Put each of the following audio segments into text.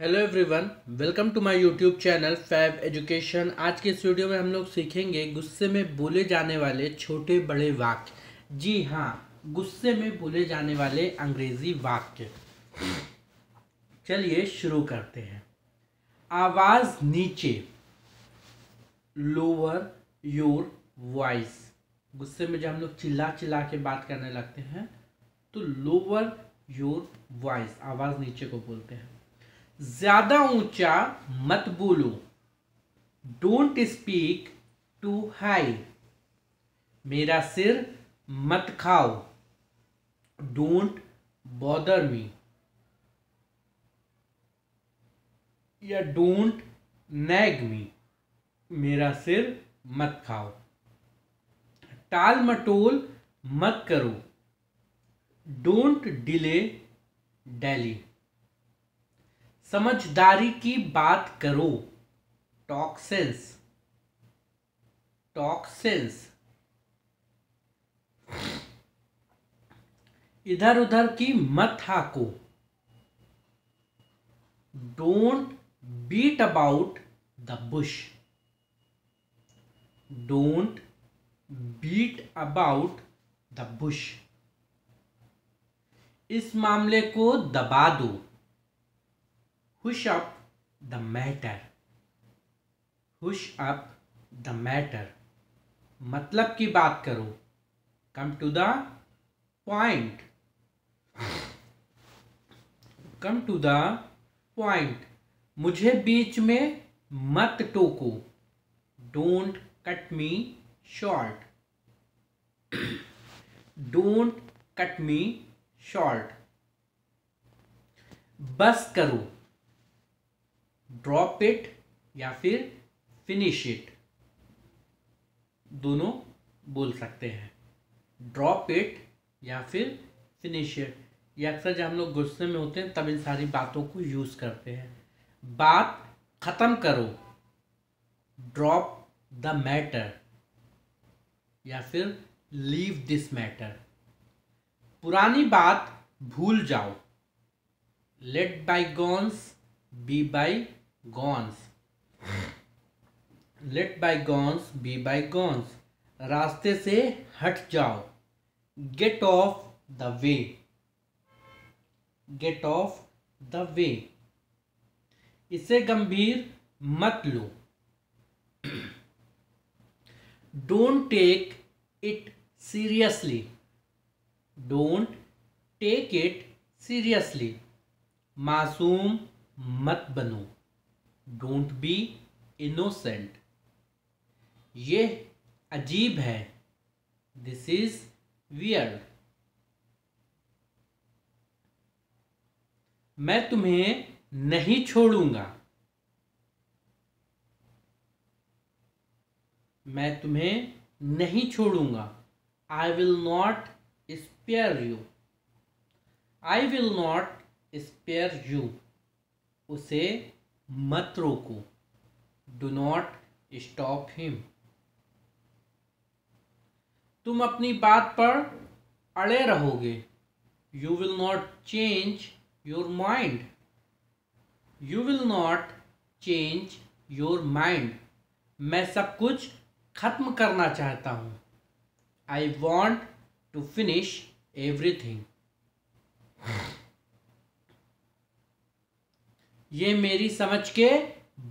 Hello everyone welcome to my YouTube channel Fab Education आज के इस वीडियो में हम लोग सीखेंगे गुस्से में बोले जाने वाले छोटे बड़े वाक्य जी हाँ गुस्से में बोले जाने वाले अंग्रेजी वाक्य चलिए शुरू करते हैं आवाज़ नीचे लोअर योर वॉइस गुस्से में जब हम लोग चिल्ला चिल्ला के बात करने लगते हैं तो लोअर योर वॉइस आवाज़ नीचे को बोलते हैं ज़्यादा ऊंचा मत बोलो डोंट स्पीक टू हाई मेरा सिर मत खाओ डोंट बॉदर मी या डोंट नैग मी मेरा सिर मत खाओ टाल मटोल मत करो डोंट डिले डेली समझदारी की बात करो टॉक सेंस टॉक सेंस इधर उधर की मत हाको don't beat about the bush don't beat about the bush इस मामले को दबा दो push up the matter push up the matter मतलब की बात करो come to the point come to the point मुझे बीच में मत टोको don't cut me short don't cut me short बस करो ड्रॉप इट या फिर फिनिश इट दोनों बोल सकते हैं ड्रॉप इट या फिर फिनिश इट या अक्सर जब हम लोग गुस्से में होते हैं तब इन सारी बातों को यूज़ करते हैं बात ख़त्म करो ड्रॉप द मैटर या फिर लीव दिस मैटर पुरानी बात भूल जाओ let bygones be bygones let bygones be bygones रास्ते से हट जाओ get off the way get off the way इसे गंभीर मत लो don't take it seriously don't take it seriously मासूम मत बनो डोंट बी इनोसेंट ये अजीब है दिस इज वियर्ड मैं तुम्हें नहीं छोड़ूंगा मैं तुम्हें नहीं छोड़ूंगा I will not spare you I will not spare you उसे मत रोको डू नॉट स्टॉप हिम तुम अपनी बात पर अड़े रहोगे you will not change your mind you will not change your mind मैं सब कुछ ख़त्म करना चाहता हूँ I want to finish everything ये मेरी समझ के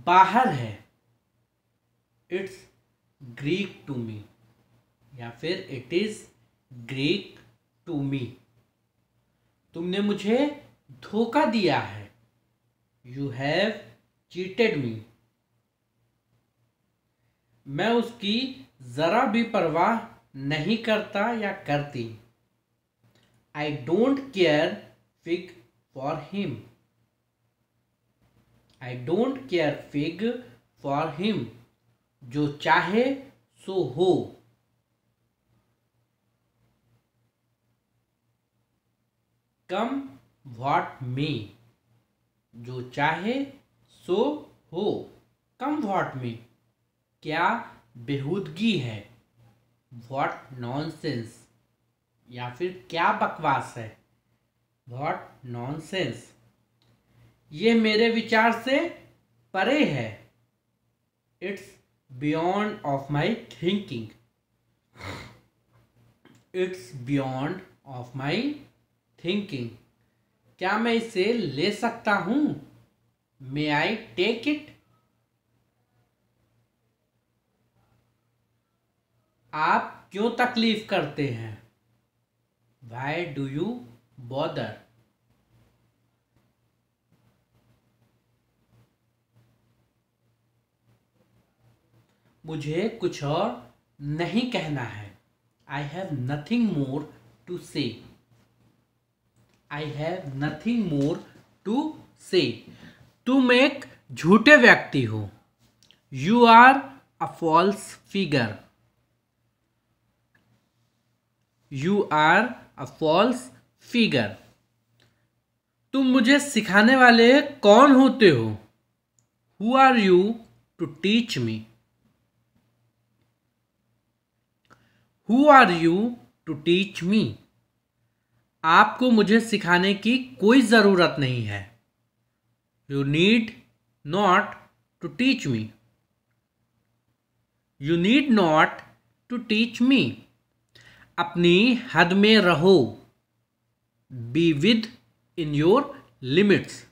बाहर है इट्स ग्रीक टू मी या फिर it is Greek to me तुमने मुझे धोखा दिया है यू हैव चीटेड मी मैं उसकी ज़रा भी परवाह नहीं करता या करती I don't care fig for him I don't care fig for him जो चाहे सो हो कम वॉट मे जो चाहे सो हो कम वॉट मे क्या बेहूदगी है वॉट नॉनसेंस या फिर क्या बकवास है वॉट नॉनसेंस ये मेरे विचार से परे है it's beyond of my thinking it's beyond of my thinking क्या मैं इसे ले सकता हूँ मे आई टेक इट आप क्यों तकलीफ करते हैं वाई डू यू बॉदर मुझे कुछ और नहीं कहना है I have nothing more to say I have nothing more to say तुम एक झूठे व्यक्ति हो you are a false figure you are a false figure तुम मुझे सिखाने वाले कौन होते हो who are you to teach me who are you to teach me आपको मुझे सिखाने की कोई ज़रूरत नहीं है you need not to teach me you need not to teach मी अपनी हद में रहो be within your limits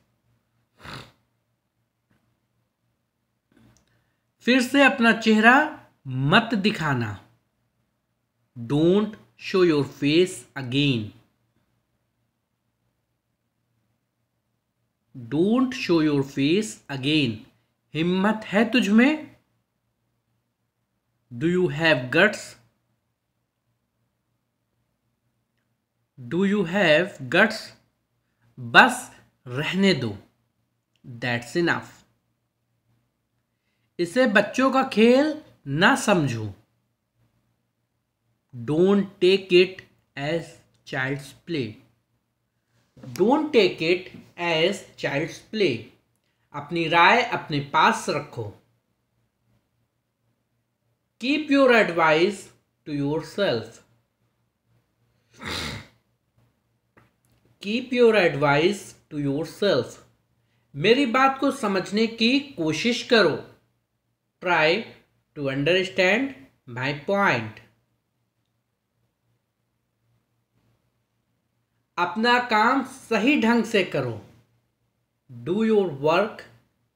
फिर से अपना चेहरा मत दिखाना don't show your face again don't show your face again हिम्मत है तुझ में do you have guts do you have guts बस रहने दो दैट्स इनफ इसे बच्चों का खेल ना समझू don't take it as child's play don't take it as child's play अपनी राय अपने पास रखो keep your advice to yourself keep your advice to yourself मेरी बात को समझने की कोशिश करो try to understand my point अपना काम सही ढंग से करो do your work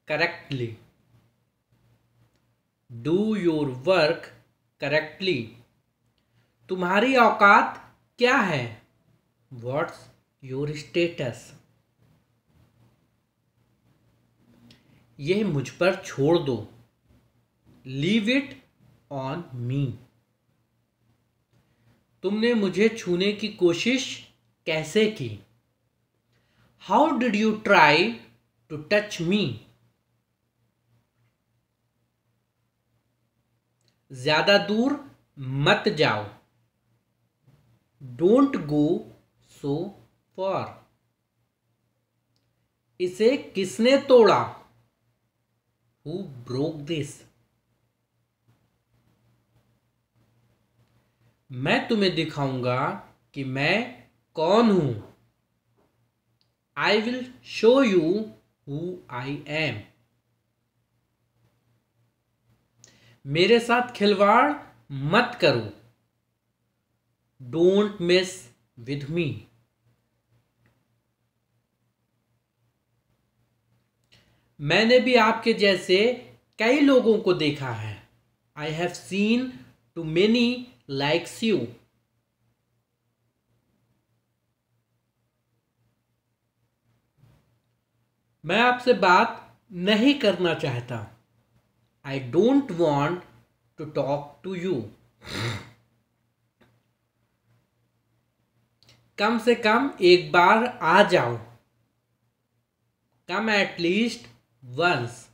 correctly do your work correctly तुम्हारी औकात क्या है वॉट्स योर स्टेटस यह मुझ पर छोड़ दो लीव इट ऑन मी तुमने मुझे छूने की कोशिश कैसे की how did you try to touch me ज्यादा दूर मत जाओ डोंट गो सो फॉर इसे किसने तोड़ा हु ब्रोक दिस मैं तुम्हें दिखाऊंगा कि मैं कौन हूं I will show you who I am मेरे साथ खिलवाड़ मत करो डोंट मिस विद मी मैंने भी आपके जैसे कई लोगों को देखा है I have seen too many likes you मैं आपसे बात नहीं करना चाहता I don't want to talk to you कम से कम एक बार आ जाओ कम एट लीस्ट वंस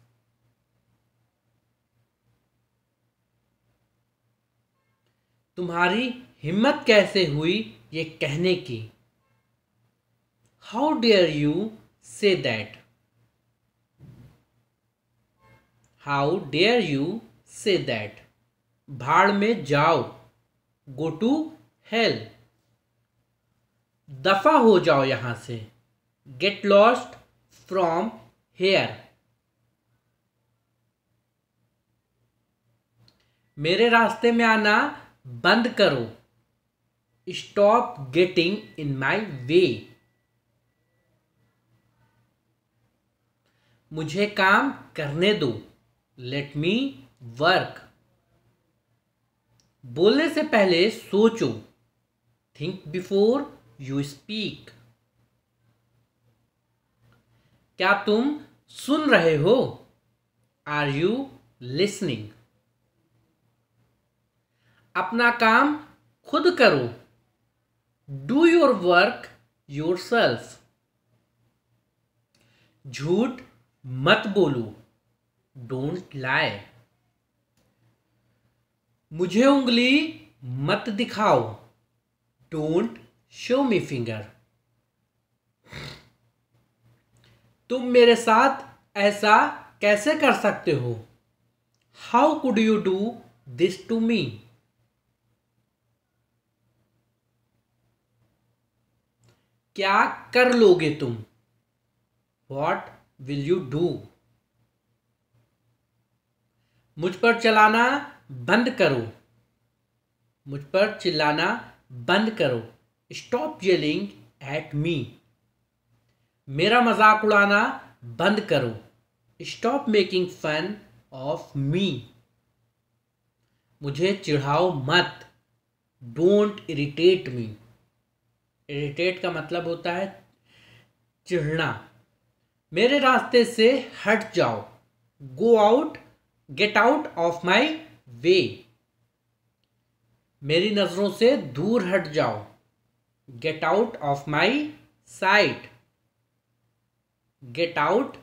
तुम्हारी हिम्मत कैसे हुई ये कहने की how dare you say that how dare you say that भाड़ में जाओ गो टू हेल दफा हो जाओ यहां से गेट लॉस्ट फ्रॉम हेयर मेरे रास्ते में आना बंद करो स्टॉप गेटिंग इन माई वे मुझे काम करने दो लेट मी वर्क बोलने से पहले सोचो थिंक बिफोर यू स्पीक क्या तुम सुन रहे हो आर यू लिसनिंग अपना काम खुद करो do your work yourself झूठ मत बोलो डोंट लाई मुझे उंगली मत दिखाओ डोंट शो मी फिंगर तुम मेरे साथ ऐसा कैसे कर सकते हो how could you do this to me क्या कर लोगे तुम वॉट विल यू डू मुझ पर चलाना बंद करो मुझ पर चिल्लाना बंद करो स्टॉप येलिंग एट मी मेरा मजाक उड़ाना बंद करो stop making fun of me मुझे चिढ़ाओ मत डोंट इरिटेट मी इरिटेट का मतलब होता है चिढ़ना मेरे रास्ते से हट जाओ go out get out of my way मेरी नज़रों से दूर हट जाओ get out of my sight get out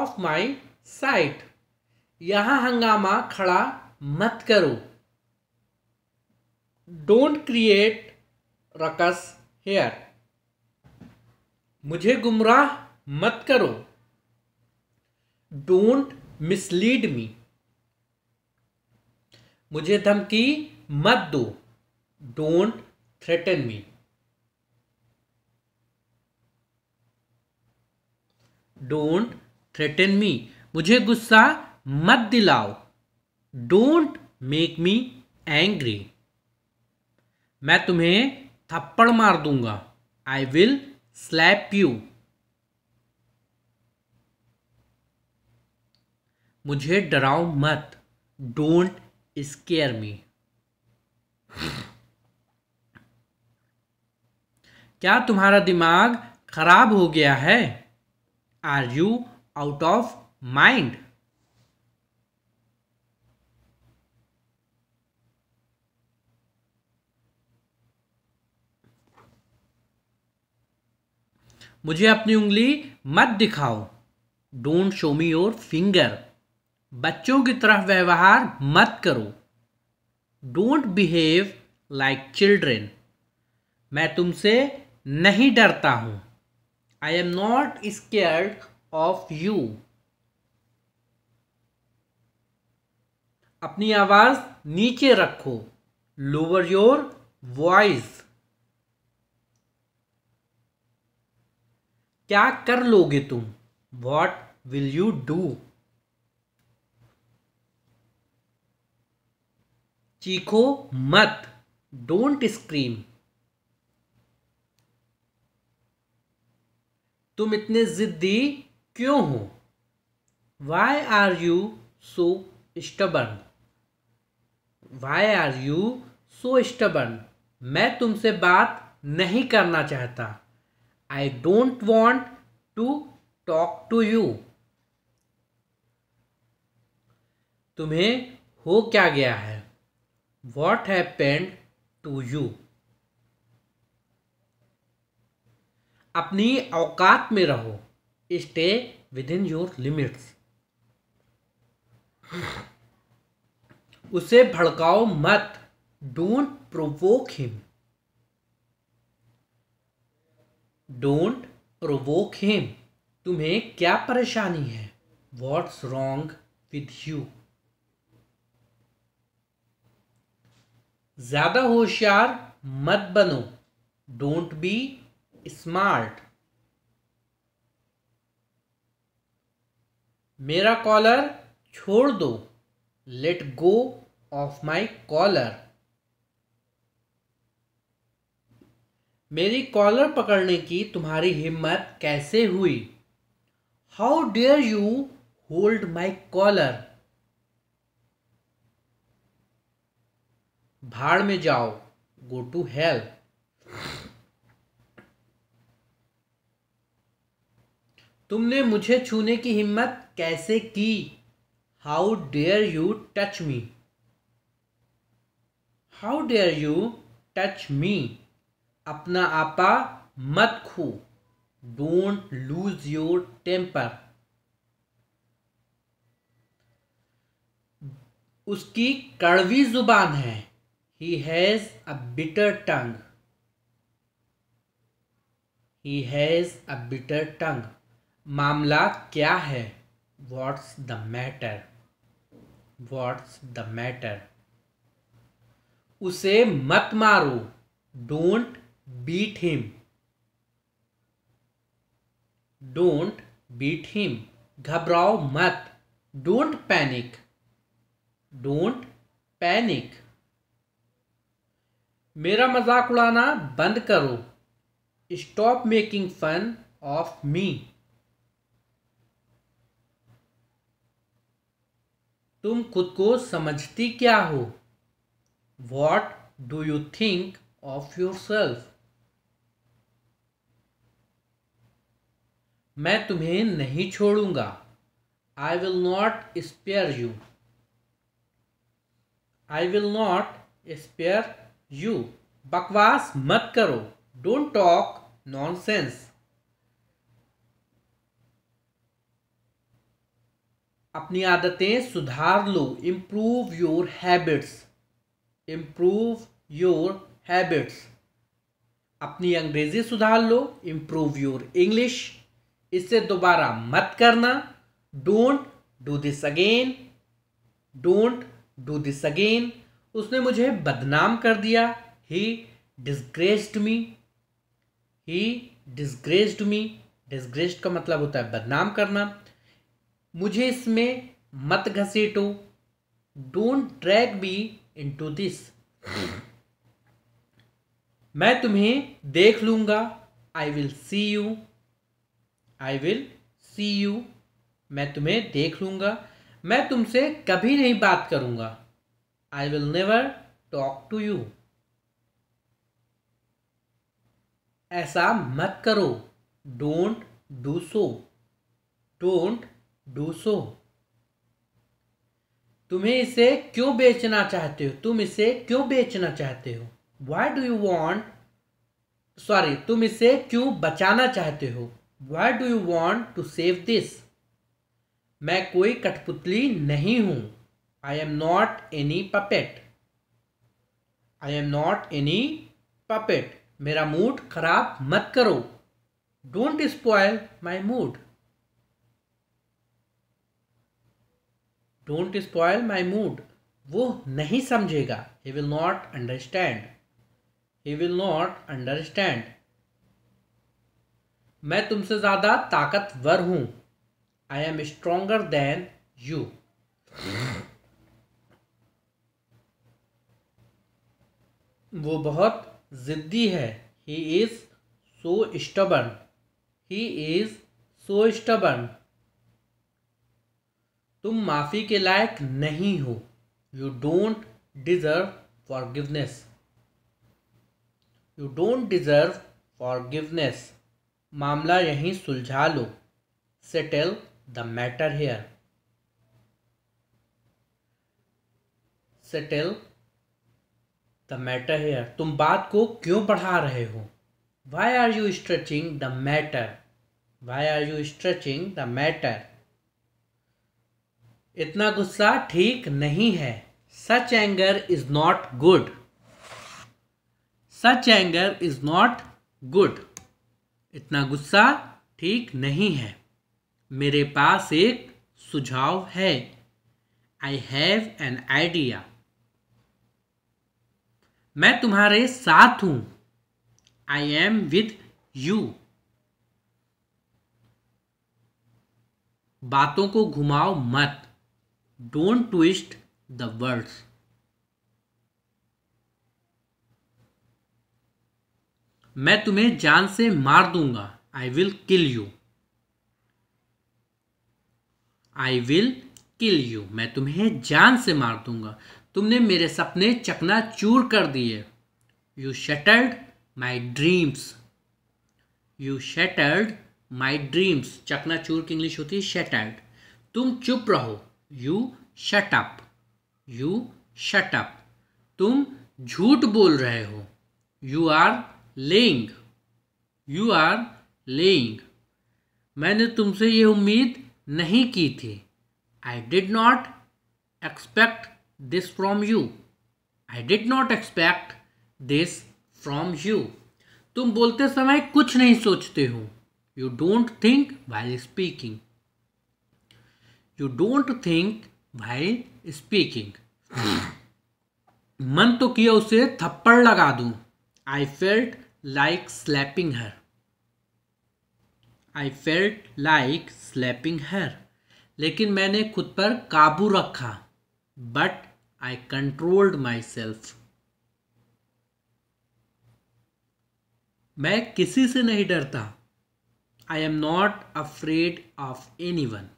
of my sight यहां हंगामा खड़ा मत करो डोंट क्रिएट रकस हेयर मुझे गुमराह मत करो डोंट मिसलीड मी मुझे धमकी मत दो don't threaten me don't threaten me मुझे गुस्सा मत दिलाओ डोंट मेक मी एंग्री मैं तुम्हें थप्पड़ मार दूंगा आई विल स्लैप यू मुझे डराओ मत डोंट स्केयर मी क्या तुम्हारा दिमाग खराब हो गया है are you out of mind मुझे अपनी उंगली मत दिखाओ don't show me your finger बच्चों की तरह व्यवहार मत करो डोंट बिहेव लाइक चिल्ड्रेन मैं तुमसे नहीं डरता हूँ I am not scared of you अपनी आवाज़ नीचे रखो लोअर योर वॉइस क्या कर लोगे तुम वॉट विल यू डू चीखो मत डोंट स्क्रीम तुम इतने ज़िद्दी क्यों हो why are you so stubborn why are you so stubborn मैं तुमसे बात नहीं करना चाहता I don't want to talk to you तुम्हें हो क्या गया है what happened to you अपनी औकात में रहो stay within your limits उसे भड़काओ मत don't provoke him don't provoke him तुम्हें क्या परेशानी है वॉट्स रॉन्ग विद यू ज़्यादा होशियार मत बनो डोंट बी स्मार्ट मेरा कॉलर छोड़ दो let go of my collar मेरी कॉलर पकड़ने की तुम्हारी हिम्मत कैसे हुई how dare you hold my collar भाड़ में जाओ गो टू हेल तुमने मुझे छूने की हिम्मत कैसे की how dare you touch me how dare you touch me अपना आपा मत खो डोंट लूज योर टेम्पर उसकी कड़वी जुबान है he has a bitter tongue he has a bitter tongue मामला क्या है what's the matter what's the matter उसे मत मारो don't beat him don't beat him घबराओ मत don't panic don't panic मेरा मजाक उड़ाना बंद करो stop making fun of me तुम खुद को समझती क्या हो what do you think of yourself मैं तुम्हें नहीं छोड़ूंगा I will not spare you I will not spare you बकवास मत करो डोंट टॉक नॉनसेंस अपनी आदतें सुधार लो improve your habits improve your habits अपनी अंग्रेजी सुधार लो इम्प्रूव योर इंग्लिश इसे दोबारा मत करना don't do this again don't do this again उसने मुझे बदनाम कर दिया he disgraced me he disgraced me disgraced का मतलब होता है बदनाम करना मुझे इसमें मत घसीटो don't drag be to this मैं तुम्हें देख लूंगा I will see you I will see you मैं तुम्हें देख लूंगा मैं तुमसे कभी नहीं बात करूंगा I will never talk to you. ऐसा मत करो don't do so don't do so तुम्हें इसे क्यों बेचना चाहते हो तुम इसे क्यों बेचना चाहते हो why do you want sorry तुम इसे क्यों बचाना चाहते हो why do you want to save this मैं कोई कठपुतली नहीं हूं I am not any puppet I am not any puppet मेरा मूड खराब मत करो don't spoil my mood don't spoil my mood वो नहीं समझेगा he will not understand he will not understand मैं तुमसे ज़्यादा ताकतवर हूँ I am stronger then you वो बहुत ज़िद्दी है he is so stubborn he is so stubborn तुम माफ़ी के लायक नहीं हो you don't deserve forgiveness you don't deserve forgiveness मामला यहीं सुलझा लो settle the matter here settle the matter here तुम बात को क्यों बढ़ा रहे हो why are you stretching the matter why are you stretching the matter इतना गुस्सा ठीक नहीं है such anger is not good such anger is not good इतना गुस्सा ठीक नहीं है मेरे पास एक सुझाव है आई हैव एन आइडिया मैं तुम्हारे साथ हूं आई एम विथ यू बातों को घुमाओ मत डोंट ट्विस्ट द वर्ड्स मैं तुम्हें जान से मार दूंगा I will kill you I will kill you मैं तुम्हें जान से मार दूंगा तुमने मेरे सपने चकना चूर कर दिए you shattered my dreams you shattered my dreams चकना चूर की इंग्लिश होती है शटल्ड तुम चुप रहो यू शटअप यू शटअप तुम झूठ बोल रहे हो you are lying you are lying मैंने तुमसे ये उम्मीद नहीं की थी I did not expect this from you. I did not expect this from you. तुम बोलते समय कुछ नहीं सोचते हो you don't think while speaking you don't think while speaking मन तो किया उसे थप्पड़ लगा दूं I felt like slapping her I felt like slapping her लेकिन मैंने खुद पर काबू रखा बट I controlled myself. मैं किसी से नहीं डरता I am not afraid of anyone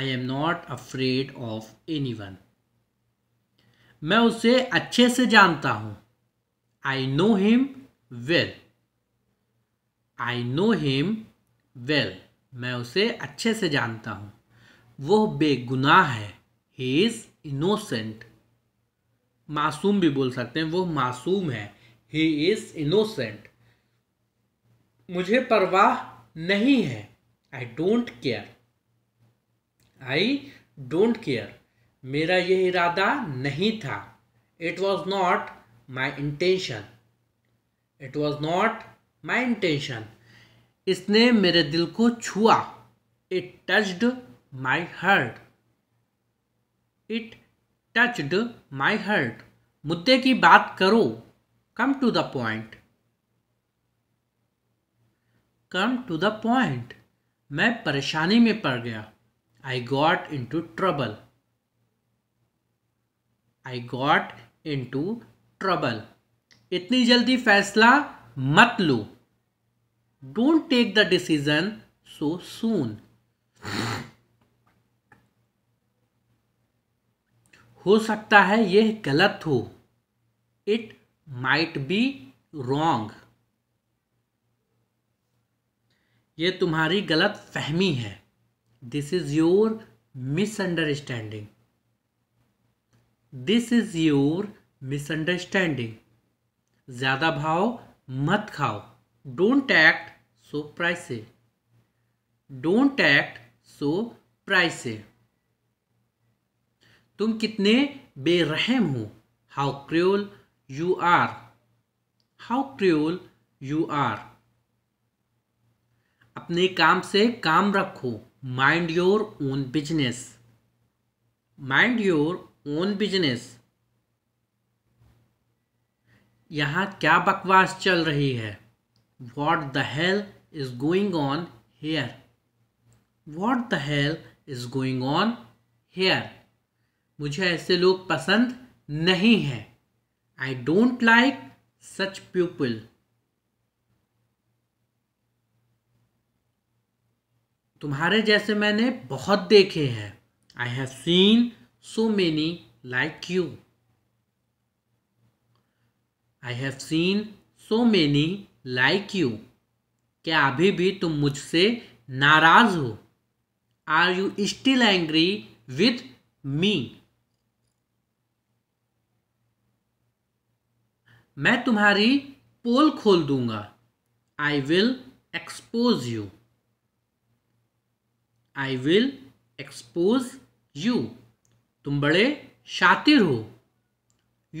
I am not afraid of anyone मैं उसे अच्छे से जानता हूं I know him well I know him well मैं उसे अच्छे से जानता हूं वह बेगुनाह है ही इज़ इनोसेंट मासूम भी बोल सकते हैं वो मासूम है ही इज इनोसेंट मुझे परवाह नहीं है I don't care I don't care मेरा यह इरादा नहीं था it was not my intention it was not my intention इसने मेरे दिल को छुआ it touched my heart it touched my heart मुद्दे की बात करो come to the point come to the point मैं परेशानी में पड़ गया I got into trouble I got into trouble इतनी जल्दी फैसला मत लो don't take the decision so soon हो सकता है यह गलत हो इट माइट बी रॉन्ग ये तुम्हारी गलत फहमी है this is your misunderstanding this is your misunderstanding ज़्यादा भाव मत खाओ don't act so pricey don't act so pricey तुम कितने बेरहम हो how cruel you are how cruel you are अपने काम से काम रखो mind your own business mind your own business यहाँ क्या बकवास चल रही है what the hell is going on here what the hell is going on here मुझे ऐसे लोग पसंद नहीं हैं I don't like such people तुम्हारे जैसे मैंने बहुत देखे हैं I have seen so many like you I have seen so many like you क्या अभी भी तुम मुझसे नाराज हो are you still angry with me मैं तुम्हारी पोल खोल दूंगा I will expose you I will expose you तुम बड़े शातिर हो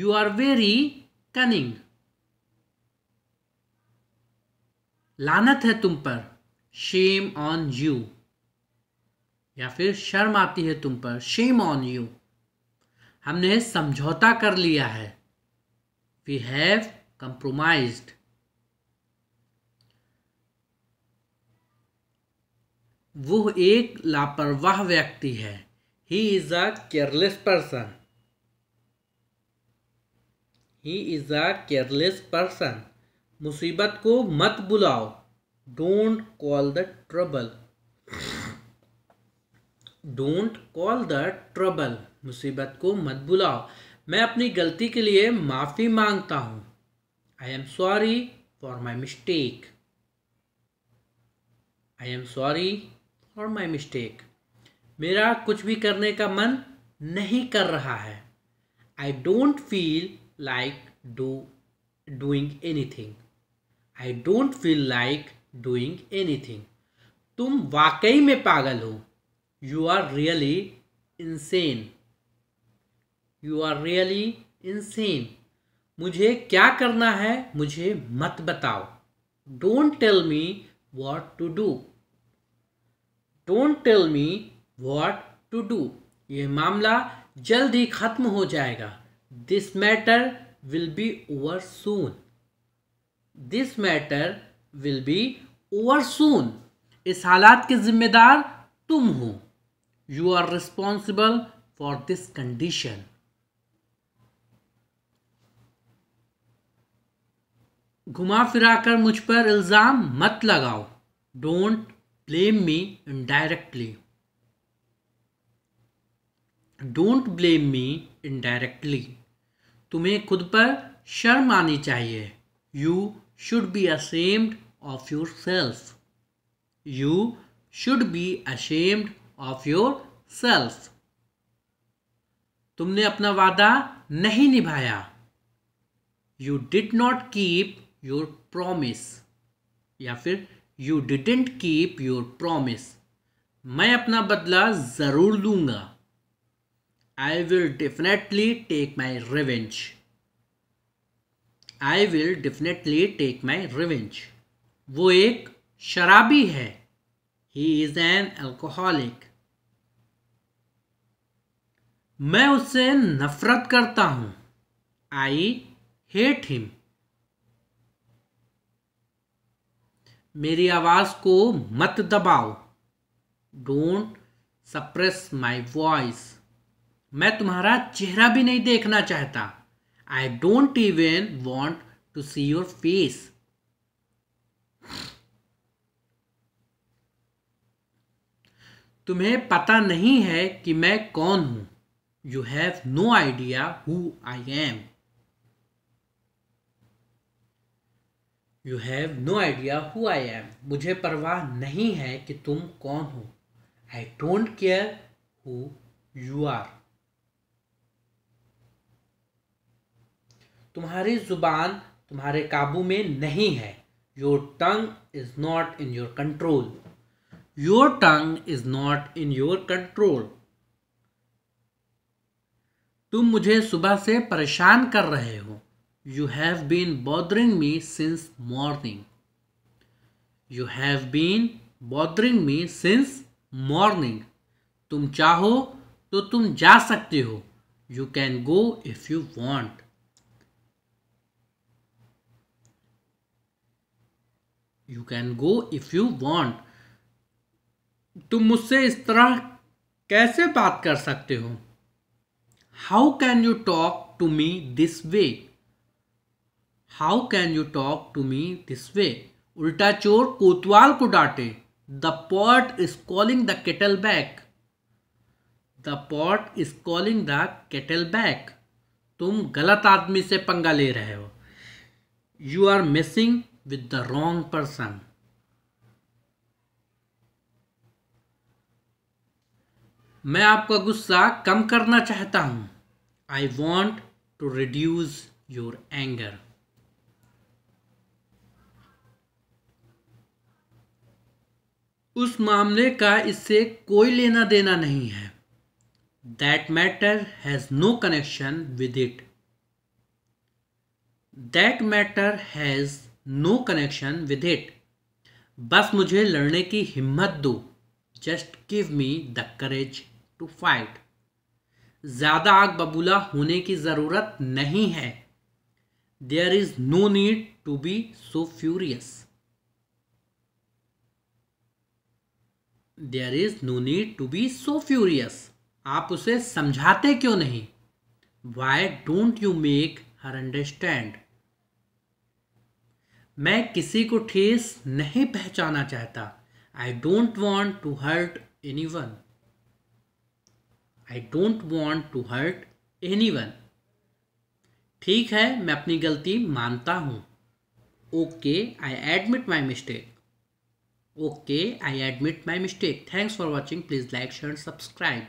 यू आर वेरी कनिंग लानत है तुम पर शेम ऑन यू या फिर शर्म आती है तुम पर शेम ऑन यू हमने समझौता कर लिया है we have compromised वो एक लापरवाह व्यक्ति है he is a careless person he is a careless person मुसीबत को मत बुलाओ don't call the trouble don't call the trouble मुसीबत को मत बुलाओ मैं अपनी गलती के लिए माफ़ी मांगता हूँ I am sorry for my mistake I am sorry for my mistake मेरा कुछ भी करने का मन नहीं कर रहा है I don't feel like do doing anything I don't feel like doing anything तुम वाकई में पागल हो you are really insane you are really insane मुझे क्या करना है मुझे मत बताओ don't tell me what to do don't tell me what to do यह मामला जल्द ही खत्म हो जाएगा this matter will be over soon this matter will be over सून इस हालात के जिम्मेदार तुम हो you are responsible for this condition घुमा फिरा कर मुझ पर इल्ज़ाम मत लगाओ don't blame me indirectly don't blame me indirectly तुम्हें खुद पर शर्म आनी चाहिए you should be ashamed of yourself you should be ashamed of yourself तुमने अपना वादा नहीं निभाया you did not keep your promise या फिर you didn't keep your promise मैं अपना बदला ज़रूर लूंगा I will definitely take my revenge I will definitely take my revenge वो एक शराबी है ही इज़ एन एल्कोहलिक मैं उससे नफरत करता हूं आई हेट हिम मेरी आवाज़ को मत दबाओ डोंट सप्रेस माई वॉइस मैं तुम्हारा चेहरा भी नहीं देखना चाहता I don't even want to see your face तुम्हें पता नहीं है कि मैं कौन हूँ you have no idea who I am you have no idea who I am मुझे परवाह नहीं है कि तुम कौन हो I don't care who you are तुम्हारी जुबान तुम्हारे काबू में नहीं है your tongue is not in your control your tongue is not in your control तुम मुझे सुबह से परेशान कर रहे हो You have been bothering me since morning. You have been bothering me since morning. तुम चाहो तो तुम जा सकते हो you can go if you want you can go if you want तुम मुझसे इस तरह कैसे बात कर सकते हो how can you talk to me this way how can you talk to me this way उल्टा चोर कोतवाल को डांटे the pot is calling the kettle black the pot is calling the kettle black तुम गलत आदमी से पंगा ले रहे हो you are missing with the wrong person मैं आपका गुस्सा कम करना चाहता हूं I want to reduce your anger उस मामले का इससे कोई लेना देना नहीं है that matter has no connection with it that matter has no connection with it बस मुझे लड़ने की हिम्मत दो just give me the courage to fight ज़्यादा आग बबूला होने की ज़रूरत नहीं है there is no need to be so furious there is no need to be so furious आप उसे समझाते क्यों नहीं why don't you make her understand मैं किसी को ठेस नहीं पहचाना चाहता I don't want to hurt anyone I don't want to hurt anyone ठीक है मैं अपनी गलती मानता हूं okay I admit my mistake Okay, I admit my mistake. Thanks for watching. Please like, share and subscribe.